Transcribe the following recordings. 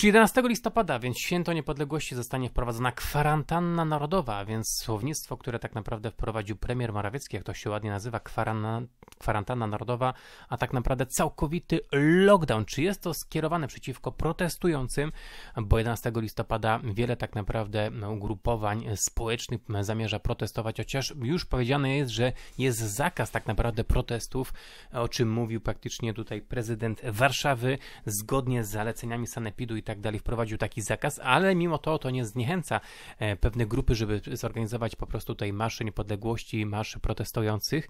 Czy 11 listopada, więc święto niepodległości, zostanie wprowadzona kwarantanna narodowa, więc słownictwo, które tak naprawdę wprowadził premier Morawiecki, jak to się ładnie nazywa, kwarantanna, kwarantanna narodowa, a tak naprawdę całkowity lockdown. Czy jest to skierowane przeciwko protestującym? Bo 11 listopada wiele tak naprawdę ugrupowań społecznych zamierza protestować, chociaż już powiedziane jest, że jest zakaz tak naprawdę protestów, o czym mówił praktycznie tutaj prezydent Warszawy, zgodnie z zaleceniami Sanepidu i tak dalej wprowadził taki zakaz, ale mimo to to nie zniechęca e, pewne grupy, żeby zorganizować po prostu tej maszyn niepodległości, marszy protestujących.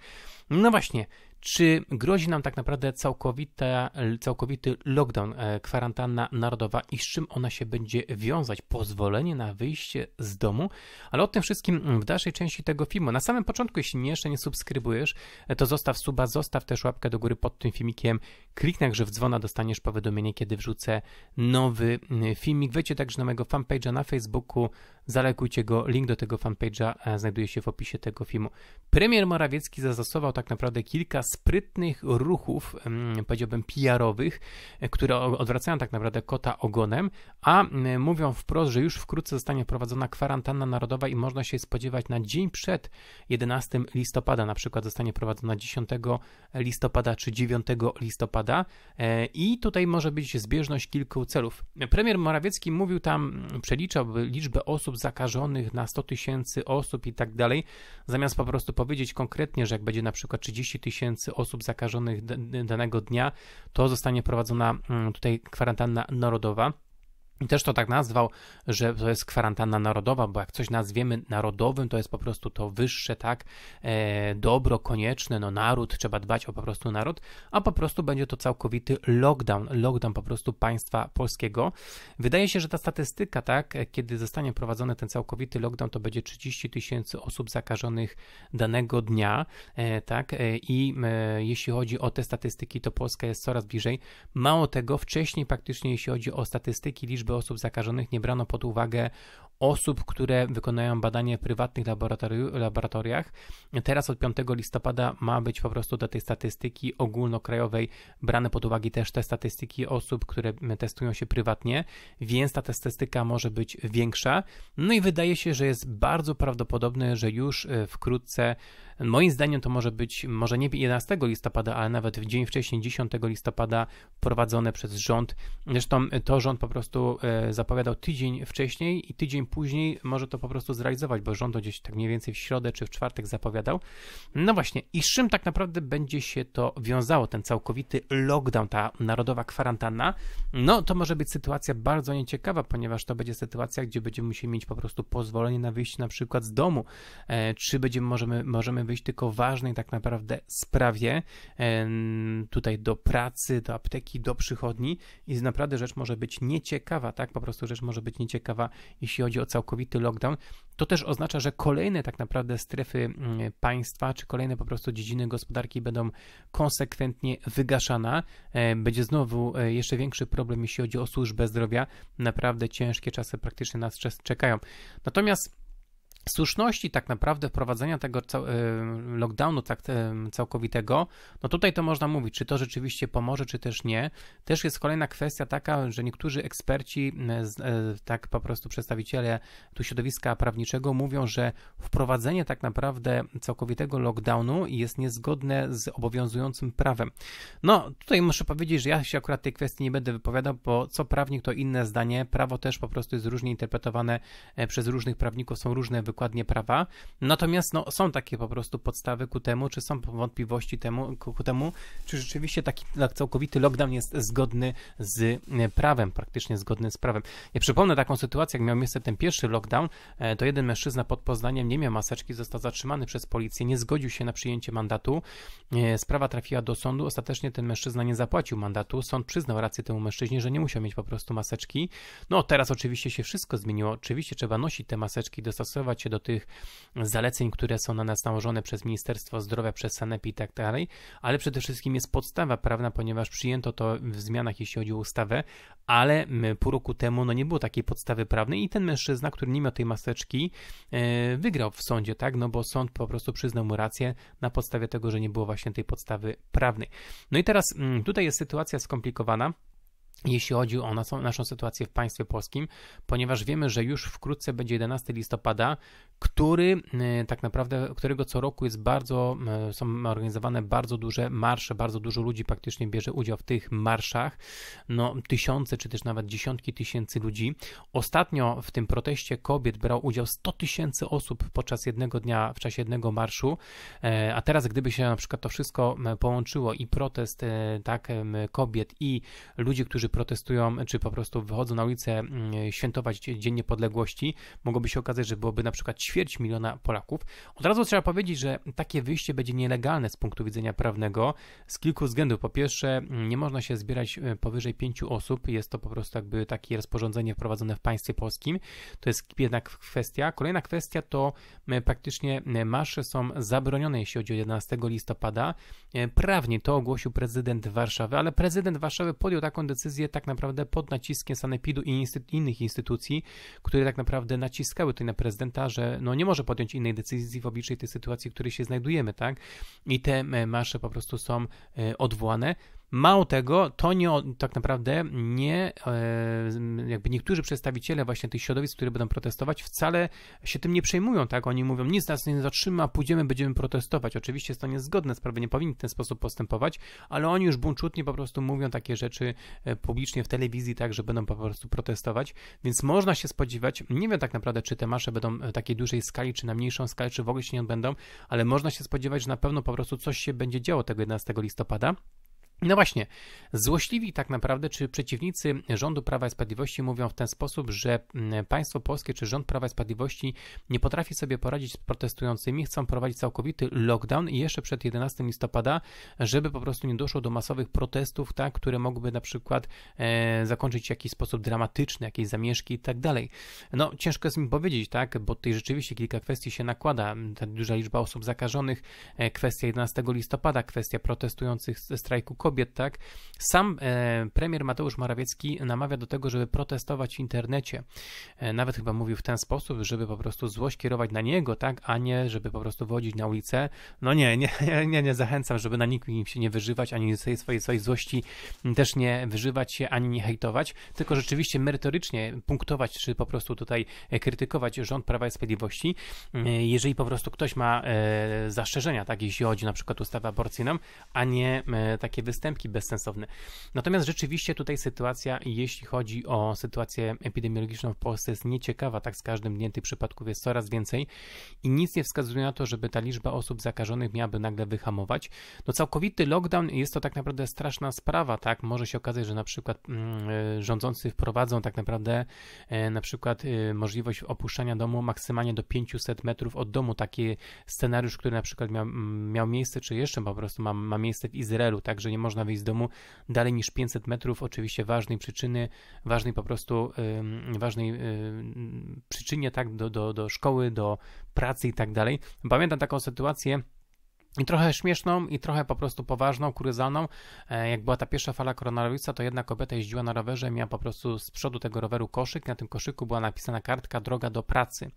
No właśnie, czy grozi nam tak naprawdę całkowity lockdown, e, kwarantanna narodowa i z czym ona się będzie wiązać? Pozwolenie na wyjście z domu? Ale o tym wszystkim w dalszej części tego filmu. Na samym początku, jeśli jeszcze nie subskrybujesz, e, to zostaw suba, zostaw też łapkę do góry pod tym filmikiem, kliknij w dzwona, dostaniesz powiadomienie, kiedy wrzucę nowy filmik. Wejdźcie także na mojego fanpage'a na Facebooku, zalekujcie go. Link do tego fanpage'a e, znajduje się w opisie tego filmu. Premier Morawiecki zastosował tak naprawdę kilka sprytnych ruchów, powiedziałbym PR-owych, e, które odwracają tak naprawdę kota ogonem, a mówią wprost, że już wkrótce zostanie wprowadzona kwarantanna narodowa i można się spodziewać na dzień przed 11 listopada, na przykład zostanie wprowadzona 10 listopada czy 9 listopada e, i tutaj może być zbieżność kilku celów. Premier Morawiecki mówił tam, przeliczał liczbę osób, osób zakażonych na 100 tysięcy osób i tak dalej, zamiast po prostu powiedzieć konkretnie, że jak będzie na przykład 30 tysięcy osób zakażonych danego dnia, to zostanie prowadzona mm, tutaj kwarantanna narodowa. I też to tak nazwał, że to jest kwarantanna narodowa, bo jak coś nazwiemy narodowym, to jest po prostu to wyższe, tak, e, dobro konieczne, no naród, trzeba dbać o po prostu naród, a po prostu będzie to całkowity lockdown, lockdown po prostu państwa polskiego. Wydaje się, że ta statystyka, tak, kiedy zostanie prowadzony ten całkowity lockdown, to będzie 30 tysięcy osób zakażonych danego dnia, e, tak, e, i e, jeśli chodzi o te statystyki, to Polska jest coraz bliżej. Mało tego, wcześniej praktycznie, jeśli chodzi o statystyki, liczby liczby osób zakażonych nie brano pod uwagę osób, które wykonają badanie w prywatnych laboratoriach. Teraz od 5 listopada ma być po prostu do tej statystyki ogólnokrajowej brane pod uwagę też te statystyki osób, które testują się prywatnie, więc ta statystyka może być większa. No i wydaje się, że jest bardzo prawdopodobne, że już e, wkrótce, moim zdaniem to może być, może nie 11 listopada, ale nawet w dzień wcześniej, 10 listopada, prowadzone przez rząd. Zresztą e, to rząd po prostu e, zapowiadał tydzień wcześniej i tydzień później może to po prostu zrealizować, bo rząd gdzieś tak mniej więcej w środę czy w czwartek zapowiadał. No właśnie, i z czym tak naprawdę będzie się to wiązało, ten całkowity lockdown, ta narodowa kwarantanna? No to może być sytuacja bardzo nieciekawa, ponieważ to będzie sytuacja, gdzie będziemy musieli mieć po prostu pozwolenie na wyjście na przykład z domu, e, czy będziemy, możemy, możemy wyjść tylko w ważnej tak naprawdę sprawie, e, tutaj do pracy, do apteki, do przychodni i naprawdę rzecz może być nieciekawa, tak? Po prostu rzecz może być nieciekawa, jeśli chodzi o całkowity lockdown, to też oznacza, że kolejne tak naprawdę strefy mm, państwa, czy kolejne po prostu dziedziny gospodarki będą konsekwentnie wygaszana. E, będzie znowu e, jeszcze większy problem, jeśli chodzi o służbę zdrowia. Naprawdę ciężkie czasy praktycznie nas czekają. Natomiast słuszności tak naprawdę wprowadzenia tego e, lockdownu tak e, całkowitego, no tutaj to można mówić, czy to rzeczywiście pomoże, czy też nie. Też jest kolejna kwestia taka, że niektórzy eksperci, e, tak po prostu przedstawiciele tu środowiska prawniczego mówią, że wprowadzenie tak naprawdę całkowitego lockdownu jest niezgodne z obowiązującym prawem. No tutaj muszę powiedzieć, że ja się akurat tej kwestii nie będę wypowiadał, bo co prawnik to inne zdanie, prawo też po prostu jest różnie interpretowane przez różnych prawników, są różne dokładnie prawa. Natomiast no, są takie po prostu podstawy ku temu, czy są wątpliwości temu, ku, ku temu, czy rzeczywiście taki tak całkowity lockdown jest zgodny z e, prawem, praktycznie zgodny z prawem. Ja przypomnę taką sytuację, jak miał miejsce ten pierwszy lockdown, e, to jeden mężczyzna pod Poznaniem nie miał maseczki, został zatrzymany przez policję, nie zgodził się na przyjęcie mandatu. E, sprawa trafiła do sądu, ostatecznie ten mężczyzna nie zapłacił mandatu. Sąd przyznał rację temu mężczyźnie, że nie musiał mieć po prostu maseczki. No teraz oczywiście się wszystko zmieniło. Oczywiście trzeba nosić te maseczki, dostosować do tych zaleceń, które są na nas nałożone przez Ministerstwo Zdrowia, przez Sanepid i tak dalej, ale przede wszystkim jest podstawa prawna, ponieważ przyjęto to w zmianach, jeśli chodzi o ustawę, ale pół roku temu no nie było takiej podstawy prawnej i ten mężczyzna, który nie miał tej maseczki, e, wygrał w sądzie, tak, no bo sąd po prostu przyznał mu rację na podstawie tego, że nie było właśnie tej podstawy prawnej. No i teraz tutaj jest sytuacja skomplikowana, jeśli chodzi o naszą, naszą sytuację w państwie polskim, ponieważ wiemy, że już wkrótce będzie 11 listopada, który e, tak naprawdę, którego co roku jest bardzo, e, są organizowane bardzo duże marsze, bardzo dużo ludzi praktycznie bierze udział w tych marszach, no tysiące czy też nawet dziesiątki tysięcy ludzi. Ostatnio w tym proteście kobiet brał udział 100 tysięcy osób podczas jednego dnia, w czasie jednego marszu, e, a teraz gdyby się na przykład to wszystko połączyło i protest tak kobiet i ludzi, którzy protestują, czy po prostu wychodzą na ulicę mm, świętować Dzień Niepodległości, mogłoby się okazać, że byłoby na przykład ćwierć miliona Polaków. Od razu trzeba powiedzieć, że takie wyjście będzie nielegalne z punktu widzenia prawnego z kilku względów. Po pierwsze, mm, nie można się zbierać e, powyżej pięciu osób, jest to po prostu jakby takie rozporządzenie wprowadzone w państwie polskim. To jest jednak kwestia. Kolejna kwestia to e, praktycznie e, marsze są zabronione, jeśli chodzi o 11 listopada. Prawnie to ogłosił prezydent Warszawy, ale prezydent Warszawy podjął taką decyzję, decyzje tak naprawdę pod naciskiem Sanepidu i instyt innych instytucji, które tak naprawdę naciskały tutaj na prezydenta, że no nie może podjąć innej decyzji w obliczu tej sytuacji, w której się znajdujemy, tak? I te e, marsze po prostu są e, odwołane. Mało tego, to nie, tak naprawdę nie, e, jakby niektórzy przedstawiciele właśnie tych środowisk, które będą protestować, wcale się tym nie przejmują, tak? Oni mówią, nic nas nie zatrzyma, pójdziemy, będziemy protestować. Oczywiście jest to niezgodne z prawem, nie powinni w ten sposób postępować, ale oni już bunczutnie po prostu mówią takie rzeczy e, publicznie w telewizji, tak, że będą po prostu protestować, więc można się spodziewać, nie wiem tak naprawdę, czy te masze będą e, takiej dużej skali, czy na mniejszą skalę, czy w ogóle się nie odbędą, ale można się spodziewać, że na pewno po prostu coś się będzie działo tego 11 listopada. No właśnie, złośliwi tak naprawdę, czy przeciwnicy rządu Prawa i Sprawiedliwości mówią w ten sposób, że mm, państwo polskie czy rząd Prawa i Sprawiedliwości nie potrafi sobie poradzić z protestującymi, chcą prowadzić całkowity lockdown i jeszcze przed 11 listopada, żeby po prostu nie doszło do masowych protestów, tak, które mogłyby na przykład e, zakończyć w jakiś sposób dramatyczny, jakieś zamieszki i tak dalej. No ciężko jest mi powiedzieć, tak, bo tutaj rzeczywiście kilka kwestii się nakłada, ta duża liczba osób zakażonych, e, kwestia 11 listopada, kwestia protestujących strajku COVID, kobiet, tak? Sam e, premier Mateusz Morawiecki namawia do tego, żeby protestować w internecie. E, nawet chyba mówił w ten sposób, żeby po prostu złość kierować na niego, tak, a nie żeby po prostu wodzić na ulicę. No nie, nie, nie, nie zachęcam, żeby na nikim się nie wyżywać, ani swojej, swojej, swojej złości też nie wyżywać się, ani nie hejtować, tylko rzeczywiście merytorycznie punktować, czy po prostu tutaj e, krytykować rząd Prawa i Sprawiedliwości, jeżeli po prostu ktoś ma zastrzeżenia, tak, jeśli chodzi na przykład ustawę aborcyjną, a nie takie wystąpienia występki bezsensowne. Natomiast rzeczywiście tutaj sytuacja, jeśli chodzi o sytuację epidemiologiczną w Polsce, jest nieciekawa. Tak z każdym dniem tych przypadków jest coraz więcej i nic nie wskazuje na to, żeby ta liczba osób zakażonych miałaby nagle wyhamować. No całkowity lockdown jest to tak naprawdę straszna sprawa, tak? Może się okazać, że na przykład mm, e, rządzący wprowadzą tak naprawdę e, na przykład e, możliwość opuszczania domu maksymalnie do 500 metrów od domu. Taki scenariusz, który na przykład miał, miał miejsce, czy jeszcze po prostu ma, ma miejsce w Izraelu, także nie może można wyjść z domu dalej niż 500 metrów, oczywiście ważnej przyczyny, ważnej po prostu, ważnej przyczynie, tak, do, do, do szkoły, do pracy i tak dalej. Pamiętam taką sytuację, i trochę śmieszną, i trochę po prostu poważną, kuryzalną. E, jak była ta pierwsza fala koronawirusa, to jedna kobieta jeździła na rowerze miała po prostu z przodu tego roweru koszyk. Na tym koszyku była napisana kartka Droga do pracy.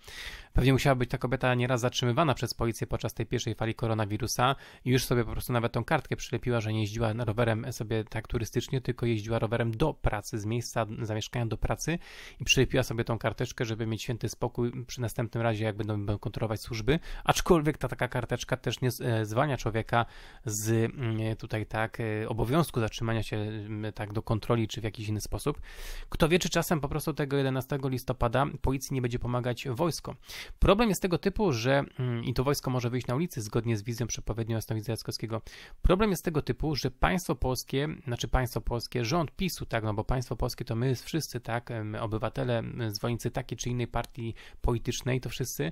Pewnie musiała być ta kobieta nieraz zatrzymywana przez policję podczas tej pierwszej fali koronawirusa i już sobie po prostu nawet tą kartkę przylepiła, że nie jeździła rowerem e, sobie tak turystycznie, tylko jeździła rowerem do pracy, z miejsca zamieszkania do pracy i przylepiła sobie tą karteczkę, żeby mieć święty spokój przy następnym razie, jak będą kontrolować służby. Aczkolwiek ta taka karteczka też nie e, zwalnia człowieka z mm, tutaj tak e, obowiązku zatrzymania się mm, tak do kontroli czy w jakiś inny sposób. Kto wie, czy czasem po prostu tego 11 listopada policji nie będzie pomagać wojsko. Problem jest tego typu, że mm, i to wojsko może wyjść na ulicy zgodnie z wizją przepowiednią Jasnowidza Jackowskiego. Problem jest tego typu, że państwo polskie, znaczy państwo polskie, rząd PiSu, tak, no bo państwo polskie to my wszyscy, tak, obywatele, zwolennicy takiej czy innej partii politycznej, to wszyscy,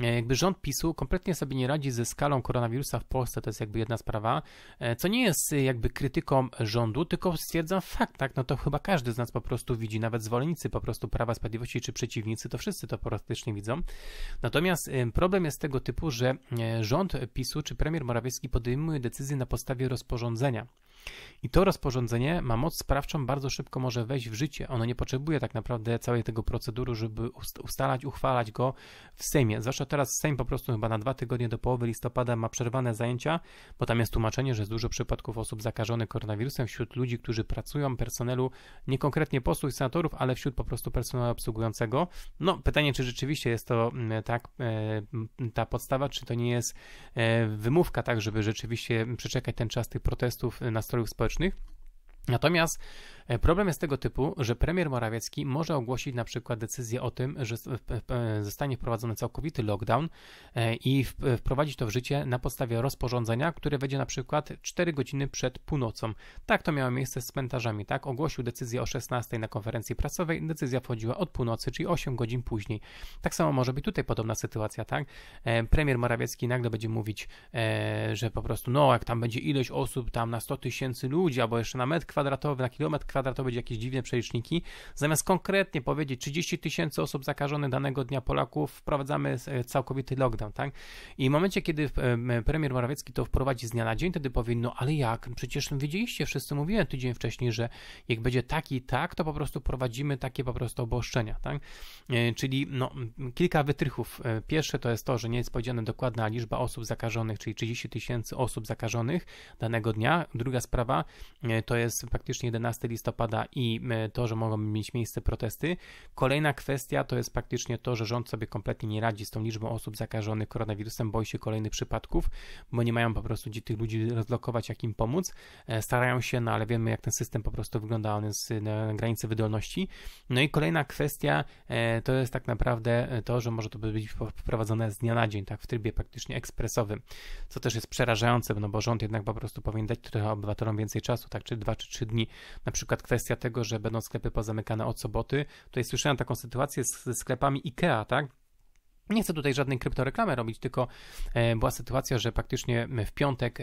e, jakby rząd PiSu kompletnie sobie nie radzi ze skalą koronawirusa, miejsca w Polsce, to jest jakby jedna sprawa, e, co nie jest e, jakby krytyką rządu, tylko stwierdzam fakt, tak, no to chyba każdy z nas po prostu widzi, nawet zwolennicy po prostu Prawa Sprawiedliwości czy przeciwnicy, to wszyscy to praktycznie widzą. Natomiast problem jest tego typu, że e, rząd PiSu czy premier Morawiecki podejmuje decyzje na podstawie rozporządzenia. I to rozporządzenie ma moc sprawczą, bardzo szybko może wejść w życie. Ono nie potrzebuje tak naprawdę całej tego procedury, żeby ustalać, uchwalać go w Sejmie. Zwłaszcza teraz Sejm po prostu chyba na dwa tygodnie do połowy listopada ma przerwane zajęcia, bo tam jest tłumaczenie, że jest dużo przypadków osób zakażonych koronawirusem wśród ludzi, którzy pracują, personelu, nie konkretnie posłów i senatorów, ale wśród po prostu personelu obsługującego. No, pytanie, czy rzeczywiście jest to mm, tak, e, ta podstawa, czy to nie jest e, wymówka, tak, żeby rzeczywiście przeczekać ten czas tych protestów na nastrojów społecznych. Natomiast E, problem jest tego typu, że premier Morawiecki może ogłosić na przykład decyzję o tym, że e, zostanie wprowadzony całkowity lockdown e, i wprowadzić to w życie na podstawie rozporządzenia, które wejdzie na przykład 4 godziny przed północą. Tak to miało miejsce z cmentarzami, tak? Ogłosił decyzję o 16 na konferencji prasowej, decyzja wchodziła od północy, czyli 8 godzin później. Tak samo może być tutaj podobna sytuacja, tak? Premier Morawiecki nagle będzie mówić, że po prostu no, jak tam będzie ilość osób tam na 100 tysięcy ludzi, albo jeszcze na metr kwadratowy, na kilometr kwadrat to będzie jakieś dziwne przeliczniki. Zamiast konkretnie powiedzieć 30 tysięcy osób zakażonych danego dnia Polaków, wprowadzamy e, całkowity lockdown, tak? I w momencie, kiedy e, premier Morawiecki to wprowadzi z dnia na dzień, wtedy powie, no ale jak? Przecież wiedzieliście, wszyscy mówiłem tydzień wcześniej, że jak będzie tak i tak, to po prostu prowadzimy takie po prostu oboszczenia, tak? E, czyli no, kilka wytrychów. Pierwsze to jest to, że nie jest powiedziana dokładna liczba osób zakażonych, czyli 30 tysięcy osób zakażonych danego dnia. Druga sprawa to jest praktycznie 11 listopada listopada i e, to, że mogą mieć miejsce protesty. Kolejna kwestia to jest praktycznie to, że rząd sobie kompletnie nie radzi z tą liczbą osób zakażonych koronawirusem, boi się kolejnych przypadków, bo nie mają po prostu gdzie tych ludzi rozlokować, jak im pomóc. E, starają się, no ale wiemy, jak ten system po prostu wygląda, on jest e, na granicy wydolności. No i kolejna kwestia to jest tak naprawdę to, że może to być wprowadzone z dnia na dzień, tak w trybie praktycznie ekspresowym, co też jest przerażające, no bo rząd jednak po prostu powinien dać trochę obywatelom więcej czasu, tak, czy dwa, czy trzy dni na przykład przykład kwestia tego, że będą sklepy pozamykane od soboty. Tutaj słyszałem taką sytuację z, ze sklepami IKEA, tak? Nie chcę tutaj żadnej kryptoreklamy robić, tylko e, była sytuacja, że praktycznie w piątek e,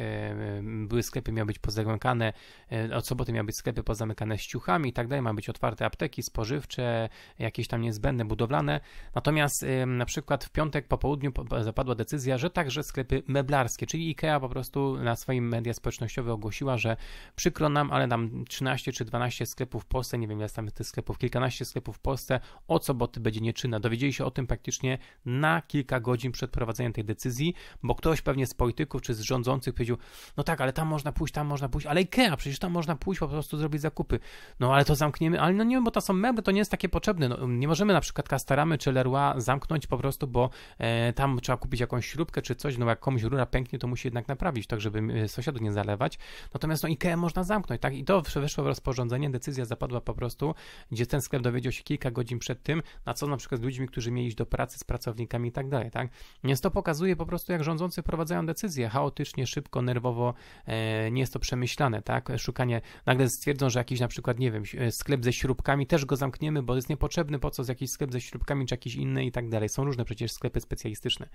były sklepy miały być pozamykane, e, od soboty miały być sklepy pozamykane z ciuchami i tak dalej, być otwarte apteki spożywcze, jakieś tam niezbędne, budowlane. Natomiast na przykład w piątek po południu zapadła decyzja, że także sklepy meblarskie, czyli IKEA po prostu na swoim media społecznościowe ogłosiła, że przykro nam, ale nam 13 czy 12 sklepów w Polsce, nie wiem ile jest tam tych sklepów, kilkanaście sklepów w Polsce od soboty będzie nieczynna. Dowiedzieli się o tym praktycznie na kilka godzin przed prowadzeniem tej decyzji, bo ktoś pewnie z polityków czy z rządzących powiedział, no tak, ale tam można pójść, tam można pójść, ale IKEA, przecież tam można pójść po prostu zrobić zakupy. No ale to zamkniemy, ale no nie, bo to są meble, to nie jest takie potrzebne. No, nie możemy na przykład Castaramy czy Leroy zamknąć po prostu, bo e, tam trzeba kupić jakąś śrubkę czy coś, no jak komuś rura pęknie, to musi jednak naprawić, tak żeby e, sąsiadu nie zalewać. Natomiast no IKEA można zamknąć, tak? I to weszło w rozporządzenie, decyzja zapadła po prostu, gdzie ten sklep dowiedział się kilka godzin przed tym, na co na przykład z ludźmi, którzy mieli iść do pracy z pracownikami i tak dalej, tak? Więc to pokazuje po prostu, jak rządzący wprowadzają decyzje chaotycznie, szybko, nerwowo, e, nie jest to przemyślane, tak? Szukanie, nagle stwierdzą, że jakiś na przykład, nie wiem, e, sklep ze śrubkami też go zamkniemy, bo jest niepotrzebny, po co z jakiś sklep ze śrubkami, czy jakiś inny i tak dalej. Są różne przecież sklepy specjalistyczne.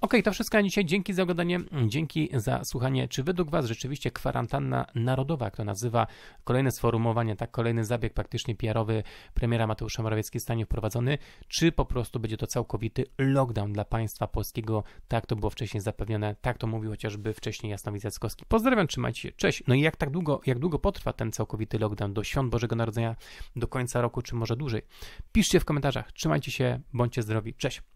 Ok, to wszystko na dzisiaj. Dzięki za oglądanie, dzięki za słuchanie. Czy według Was rzeczywiście kwarantanna narodowa, jak to nazywa, kolejne sformułowanie, tak, kolejny zabieg praktycznie PR-owy premiera Mateusza Morawiecki stanie wprowadzony, czy po prostu będzie to całkowity lockdown dla państwa polskiego. Tak to było wcześniej zapewnione, tak to mówił chociażby wcześniej Jasnowidz Jackowski. Pozdrawiam, trzymajcie się, cześć. No i jak tak długo, jak długo potrwa ten całkowity lockdown? Do świąt Bożego Narodzenia, do końca roku, czy może dłużej? Piszcie w komentarzach, trzymajcie się, bądźcie zdrowi, cześć.